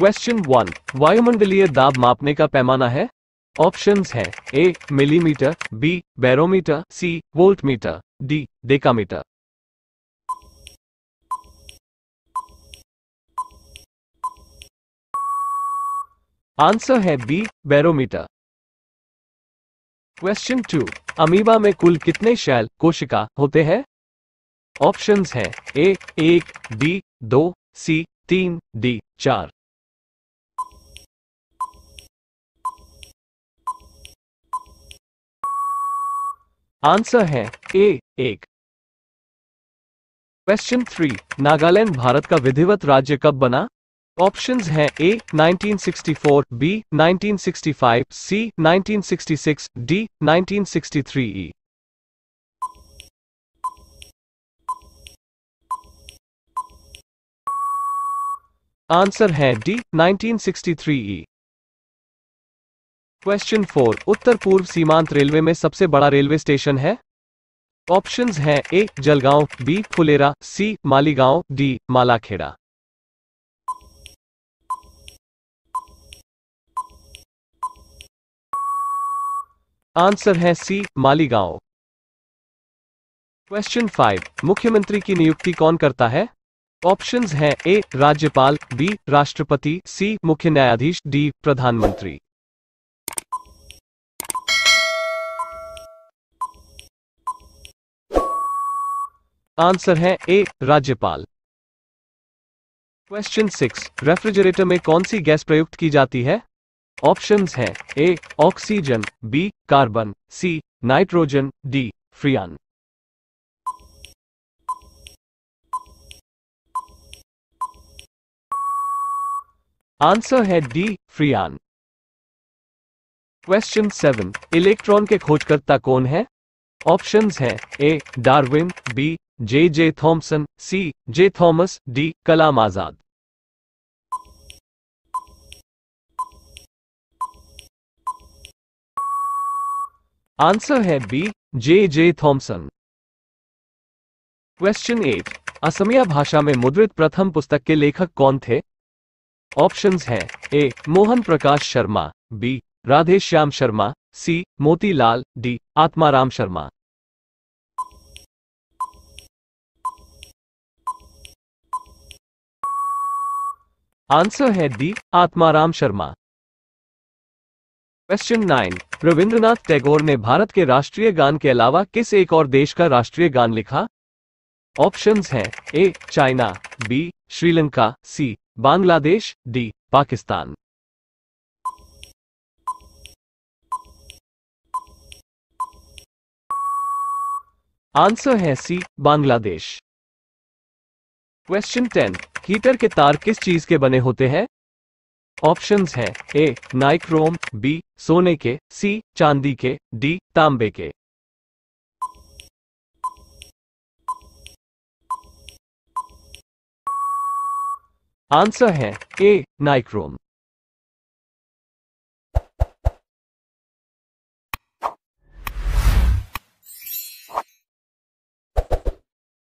question one वायुमंडलीय दाब मापने का पैमाना है ऑप्शंस हैं A millimetre B barometer C voltmeter D decametre answer है B barometer question two amoeba में कुल कितने शैल कोशिका होते हैं ऑप्शंस हैं ए एक बी दो सी तीन डी चार आंसर है ए एक क्वेश्चन थ्री नागालैंड भारत का विधिवत राज्य कब बना ऑप्शंस हैं ए 1964, बी 1965, सी 1966, डी 1963 ई आंसर है डी 1963 ई क्वेश्चन फोर उत्तर पूर्व सीमांत रेलवे में सबसे बड़ा रेलवे स्टेशन है ऑप्शंस हैं A Jalgaon B Phulera C Maligaon D Malakheda answer है सी मालीगांव क्वेश्चन फाइव मुख्यमंत्री की नियुक्ति कौन करता है ऑप्शंस हैं ए राज्यपाल बी राष्ट्रपति सी मुख्य न्यायाधीश डी प्रधानमंत्री आंसर है ए राज्यपाल क्वेश्चन सिक्स रेफ्रिजरेटर में कौन सी गैस प्रयुक्त की जाती है ऑप्शंस हैं A oxygen B carbon C nitrogen D freon answer है D freon question seven electron के खोजकर्ता कौन है ऑप्शंस हैं A Darwin B J J Thompson, C J Thomas D Kalam Azad answer है B J J Thomson question eight Asamiya भाषा में मुद्रित प्रथम पुस्तक के लेखक कौन थे ऑप्शंस हैं A Mohan Prakash Sharma B Radheshyam Sharma C Motilal D Atmaram Sharma answer है D Atmaram Sharma question nine Rabindranath Tagore ने भारत के राष्ट्रीय गान के अलावा किस एक और देश का राष्ट्रीय गान लिखा ऑप्शंस हैं A China B Sri Lanka C Bangladesh D Pakistan answer है C Bangladesh question ten heater के तार किस चीज के बने होते हैं ऑप्शंस हैं ए नाइक्रोम बी सोने के सी चांदी के डी तांबे के आंसर है ए नाइक्रोम